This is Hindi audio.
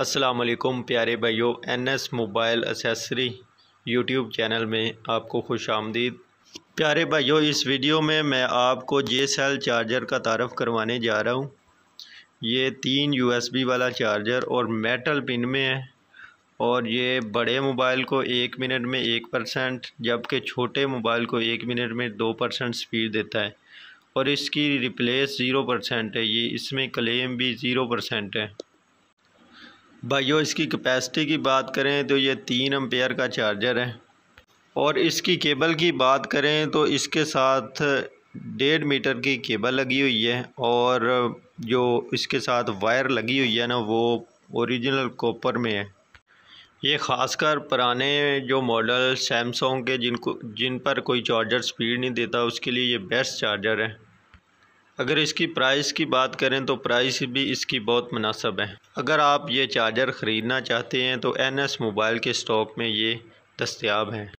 असलकम प्यारे भाइयों N S mobile accessory YouTube channel में आपको खुश आमदीद प्यारे भाइयों इस वीडियो में मैं आपको जे सेल चार्जर का तारफ़ करवाने जा रहा हूँ ये तीन यूएसबी वाला चार्जर और मेटल पिन में है और ये बड़े मोबाइल को एक मिनट में एक परसेंट जबकि छोटे मोबाइल को एक मिनट में दो परसेंट स्पीड देता है और इसकी रिप्लेस ज़ीरो परसेंट है ये इसमें क्लेम भी ज़ीरो परसेंट है भाइयों इसकी कैपेसिटी की बात करें तो ये तीन एम्पेयर का चार्जर है और इसकी केबल की बात करें तो इसके साथ डेढ़ मीटर की केबल लगी हुई है और जो इसके साथ वायर लगी हुई है ना वो ओरिजिनल कॉपर में है ये ख़ासकर पुराने जो मॉडल सैमसंग के जिनको जिन पर कोई चार्जर स्पीड नहीं देता उसके लिए ये बेस्ट चार्जर है अगर इसकी प्राइस की बात करें तो प्राइस भी इसकी बहुत मुनासब है अगर आप ये चार्जर ख़रीदना चाहते हैं तो एन एस मोबाइल के स्टॉक में ये दस्तियाब हैं